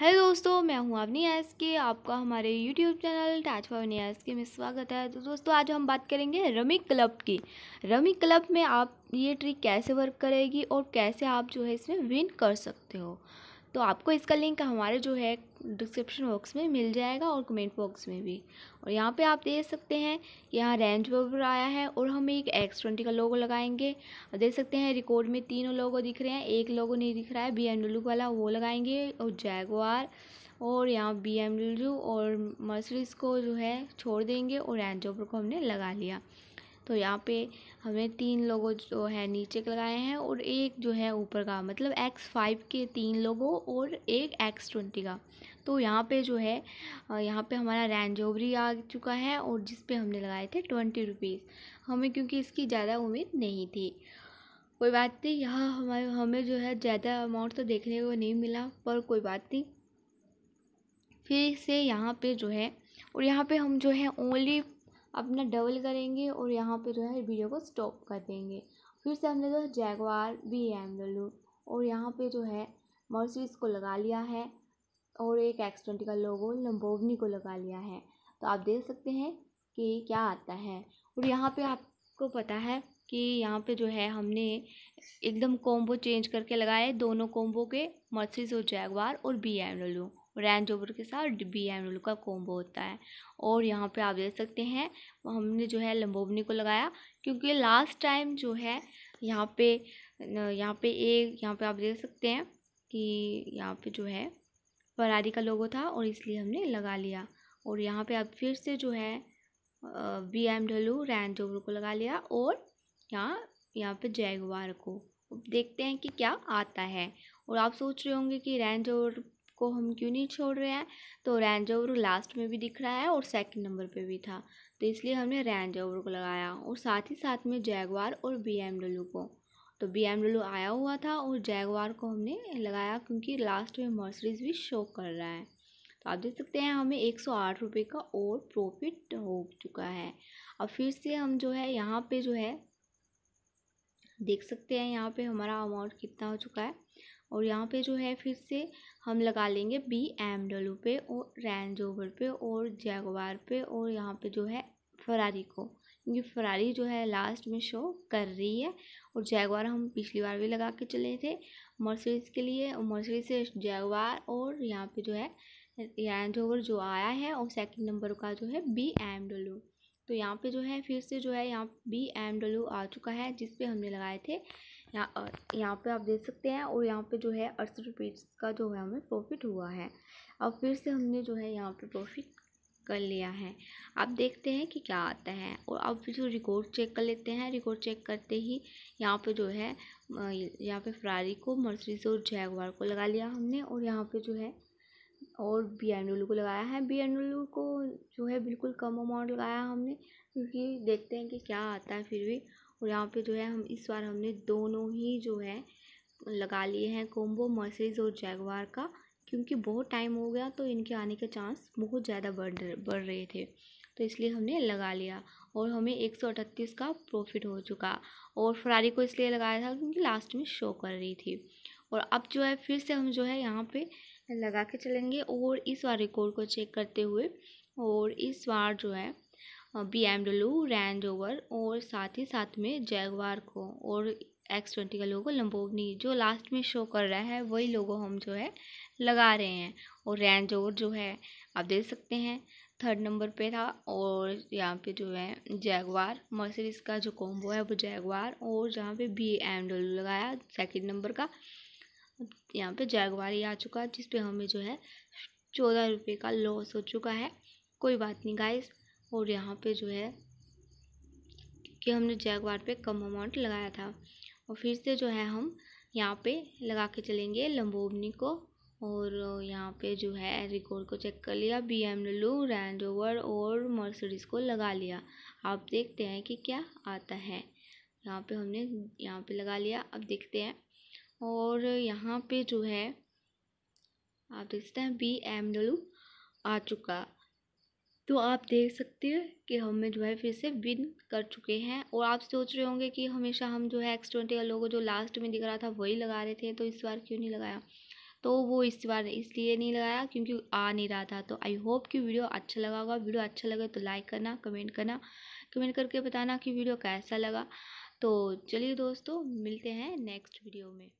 hello दोस्तों मैं हूं अवनी एस के आपका हमारे YouTube channel tech Avni S K में स्वागत है तो दोस्तों आज हम बात करेंगे रमी क्लब की रमी क्लब में आप ये ट्रिक कैसे वर्क करेगी और कैसे आप जो है इसमें विन कर सकते हो तो आपको इसका लिंक हमारे जो है डिस्क्रिप्शन बॉक्स में मिल जाएगा और कमेंट बॉक्स में भी और यहाँ पे आप देख सकते हैं यहाँ रेंज रोवर आया है और हम एक एक्स ट्वेंटी का लोगो लगाएंगे और देख सकते हैं रिकॉर्ड में तीनों लोगो दिख रहे हैं एक लोगो नहीं दिख रहा है बी वाला वो लगाएंगे और जैगवार और यहाँ बी और मर्सरीज को जो है छोड़ देंगे और रेंज रोवर को हमने लगा लिया तो यहाँ पे हमें तीन लोगों जो है नीचे के लगाए हैं और एक जो है ऊपर का मतलब एक्स फाइव के तीन लोगों और एक एक्स ट्वेंटी का तो यहाँ पे जो है यहाँ पे हमारा रेंज ओवरी आ चुका है और जिस पे हमने लगाए थे ट्वेंटी रुपीज़ हमें क्योंकि इसकी ज़्यादा उम्मीद नहीं थी कोई बात नहीं यहाँ हमारे हमें जो है ज़्यादा अमाउंट तो देखने को नहीं मिला पर कोई बात नहीं फिर से यहाँ पे जो है और यहाँ पे हम जो है ओनली अपना डबल करेंगे और यहाँ पे जो है वीडियो को स्टॉप कर देंगे फिर से हमने जो है जैगवार बी एम डब्ल्यू और यहाँ पे जो है मर्सिडीज को लगा लिया है और एक एक्स ट्वेंटी का लोगो लम्बोवनी को लगा लिया है तो आप देख सकते हैं कि क्या आता है और यहाँ पर आपको पता है कि यहाँ पे जो है हमने एकदम कॉम्बो चेंज करके लगाए दोनों कॉम्बो के मर्सिडीज और जैगवार और B M W Range Rover के साथ बी एम डब्ल्यू का कॉम्बो होता है और यहाँ पे आप देख सकते हैं हमने जो है लम्बोबनी को लगाया क्योंकि लास्ट टाइम जो है यहाँ पे यहाँ पे एक यहाँ पे आप देख सकते हैं कि यहाँ पे जो है फरारी का लोगो था और इसलिए हमने लगा लिया और यहाँ पे आप फिर से जो है B M W Range Rover को लगा लिया और यहाँ यहाँ पे जैगवार को देखते हैं कि क्या आता है और आप सोच रहे होंगे कि रेंज ओवर को हम क्यों नहीं छोड़ रहे हैं तो रेंज ओवर लास्ट में भी दिख रहा है और सेकंड नंबर पे भी था तो इसलिए हमने रेंज ओवर को लगाया और साथ ही साथ में जैगवार और बी को तो बी आया हुआ था और जैगवार को हमने लगाया क्योंकि लास्ट में मर्सरीज भी शो कर रहा है तो आप देख सकते हैं हमें एक सौ आठ रुपये का और प्रॉफिट हो चुका है अब फिर से हम जो है यहाँ पे जो है देख सकते हैं यहाँ पे हमारा अमाउंट कितना हो चुका है और यहाँ पे जो है फिर से हम लगा लेंगे बी एम डब्ल्यू पे और रेंज ओवर पे और जैगवार पे और यहाँ पे जो है फरारी को क्योंकि फरारी जो है लास्ट में शो कर रही है और जैगवार हम पिछली बार भी लगा के चले थे मर्सरीज के लिए और मर्सरीज से जैगवार और यहाँ पे जो है रेंज ओवर जो आया है और सेकंड नंबर का जो है बी एम डब्ल्यू तो यहाँ पे जो है फिर से जो है यहाँ बी एम डब्ल्यू आ चुका है जिस पे हमने लगाए थे यहाँ यहाँ पे आप देख सकते हैं और यहाँ पे जो है अड़सठ रुपये का जो है हमें प्रॉफिट हुआ है अब फिर से हमने जो है यहाँ पे प्रॉफिट कर लिया है अब देखते हैं कि क्या आता है और अब जो रिकॉर्ड चेक कर लेते हैं रिकॉर्ड चेक करते ही यहाँ पे जो है यहाँ पे फरारी को से और जैगवार को लगा लिया हमने और यहाँ पे जो है और बी एंड को लगाया है बी एन को जो है बिल्कुल कम अमाउंट लगाया हमने क्योंकि देखते हैं कि क्या आता है फिर भी और यहाँ पे जो है हम इस बार हमने दोनों ही जो है लगा लिए हैं कोम्बो मर्सिडीज और जैगवार का क्योंकि बहुत टाइम हो गया तो इनके आने के चांस बहुत ज़्यादा बढ़ बढ़ रहे थे तो इसलिए हमने लगा लिया और हमें एक सौ का प्रॉफिट हो चुका और फरारी को इसलिए लगाया था क्योंकि लास्ट में शो कर रही थी और अब जो है फिर से हम जो है यहाँ पे लगा के चलेंगे और इस बार रिकॉर्ड को चेक करते हुए और इस बार जो है B M W Range Rover और साथ ही साथ में जैगवार को और एक्स ट्वेंटी का लोगो लम्बोगनी जो लास्ट में शो कर रहा है वही लोगो हम जो है लगा रहे हैं और रेंज ओवर जो है आप देख सकते हैं थर्ड नंबर पे था और यहाँ पे जो है जैगवार मर्सिडीज़ का जो कॉम्बो है वो जैगवार और जहाँ पे बी एम डब्ल्यू लगाया सेकंड नंबर का यहाँ पे जैगवार ही आ चुका है जिसपे हमें जो है चौदह रुपये का लॉस हो चुका है कोई बात नहीं गाइस और यहाँ पे जो है कि हमने जैगवार पे कम अमाउंट लगाया था और फिर से जो है हम यहाँ पे लगा के चलेंगे लम्बोबनी को और यहाँ पे जो है रिकॉर्ड को चेक कर लिया B M W Range Rover और मर्सिडीज़ को लगा लिया आप देखते हैं कि क्या आता है यहाँ पे हमने यहाँ पे लगा लिया अब देखते हैं और यहाँ पे जो है आप देख सकते हैं बी एम डब्ल्यू आ चुका तो आप देख सकते हैं कि हमें जो है फिर से विन कर चुके हैं और आप सोच रहे होंगे कि हमेशा हम जो है एक्स ट्वेंटी का लोगो जो लास्ट में दिख रहा था वही लगा रहे थे तो इस बार क्यों नहीं लगाया तो वो इस बार इसलिए नहीं लगाया क्योंकि आ नहीं रहा था तो आई होप कि वीडियो अच्छा लगा होगा वीडियो अच्छा लगे तो लाइक करना कमेंट करना कमेंट करके बताना कि वीडियो कैसा लगा तो चलिए दोस्तों मिलते हैं नेक्स्ट वीडियो में